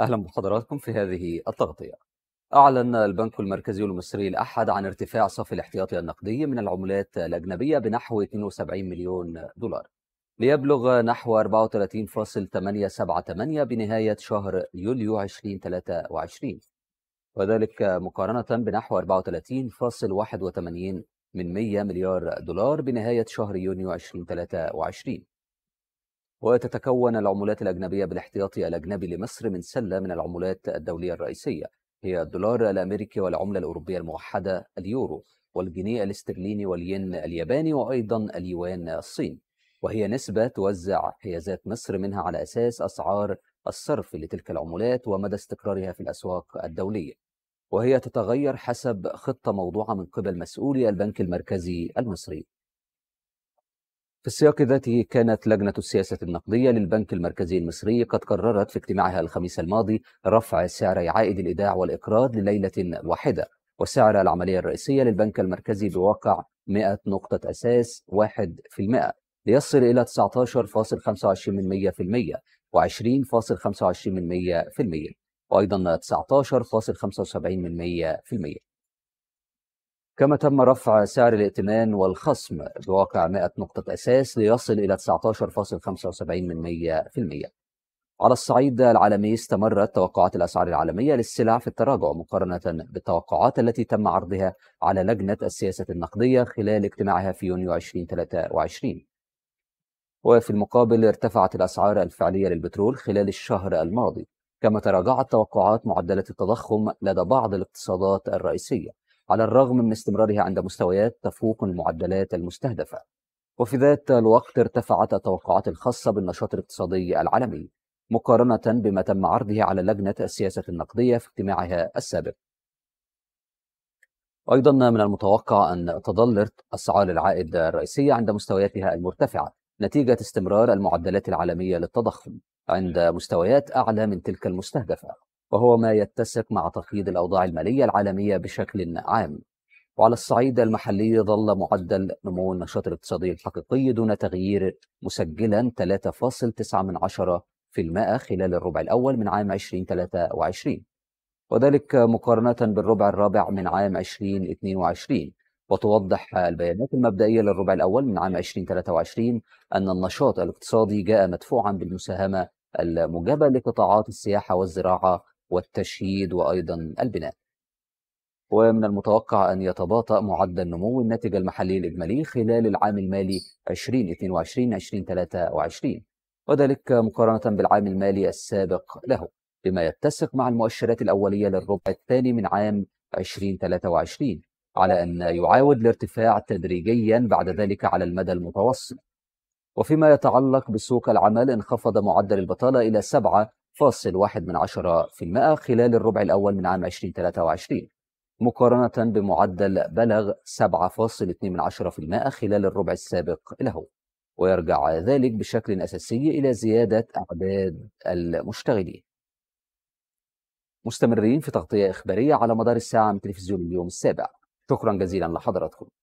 أهلا بحضراتكم في هذه التغطية أعلن البنك المركزي المصري الأحد عن ارتفاع صافي الاحتياطي النقدي من العملات الأجنبية بنحو 72 مليون دولار ليبلغ نحو 34.878 بنهاية شهر يوليو 2023 وذلك مقارنة بنحو 34.81 من 100 مليار دولار بنهاية شهر يونيو 2023 وتتكون العملات الأجنبية بالاحتياطي الأجنبي لمصر من سلة من العملات الدولية الرئيسية هي الدولار الأمريكي والعملة الأوروبية الموحدة اليورو والجنيه الاسترليني والين الياباني وأيضا اليوان الصيني وهي نسبة توزع حيازات مصر منها على أساس أسعار الصرف لتلك العملات ومدى استقرارها في الأسواق الدولية وهي تتغير حسب خطة موضوعة من قبل مسؤولي البنك المركزي المصري في السياق ذاته كانت لجنة السياسة النقدية للبنك المركزي المصري قد قررت في اجتماعها الخميس الماضي رفع سعر عائد الإيداع والإقراض لليلة واحدة وسعر العملية الرئيسية للبنك المركزي بواقع 100 نقطة أساس 1% ليصل إلى 19.25% و20.25% وأيضا 19.75% كما تم رفع سعر الائتمان والخصم بواقع 100 نقطة أساس ليصل إلى 19.75% على الصعيد العالمي استمرت توقعات الأسعار العالمية للسلع في التراجع مقارنة بالتوقعات التي تم عرضها على لجنة السياسة النقدية خلال اجتماعها في يونيو 2023 وفي المقابل ارتفعت الأسعار الفعلية للبترول خلال الشهر الماضي كما تراجعت توقعات معدلات التضخم لدى بعض الاقتصادات الرئيسية على الرغم من استمرارها عند مستويات تفوق المعدلات المستهدفة وفي ذات الوقت ارتفعت التوقعات الخاصة بالنشاط الاقتصادي العالمي مقارنة بما تم عرضه على لجنة السياسة النقدية في اجتماعها السابق أيضا من المتوقع أن تظل أسعار العائد الرئيسية عند مستوياتها المرتفعة نتيجة استمرار المعدلات العالمية للتضخم عند مستويات أعلى من تلك المستهدفة وهو ما يتسق مع تخفيض الأوضاع المالية العالمية بشكل عام وعلى الصعيد المحلي ظل معدل نمو النشاط الاقتصادي الحقيقي دون تغيير مسجلا 3.9% خلال الربع الأول من عام 2023 وذلك مقارنة بالربع الرابع من عام 2022 وتوضح البيانات المبدئية للربع الأول من عام 2023 أن النشاط الاقتصادي جاء مدفوعا بالمساهمة الموجبة لقطاعات السياحة والزراعة والتشييد وأيضا البناء ومن المتوقع أن يتباطأ معدل نمو الناتج المحلي الإجمالي خلال العام المالي 2022-2023 وذلك مقارنة بالعام المالي السابق له بما يتسق مع المؤشرات الأولية للربع الثاني من عام 2023 على أن يعاود الارتفاع تدريجيا بعد ذلك على المدى المتوسط وفيما يتعلق بسوق العمل انخفض معدل البطالة إلى فاصل واحد من عشرة في المائة خلال الربع الأول من عام 2023 مقارنة بمعدل بلغ 7.2% من عشرة في المائة خلال الربع السابق له ويرجع ذلك بشكل أساسي إلى زيادة أعداد المشتغلين مستمرين في تغطية إخبارية على مدار الساعة من تلفزيون اليوم السابع شكرا جزيلا لحضراتكم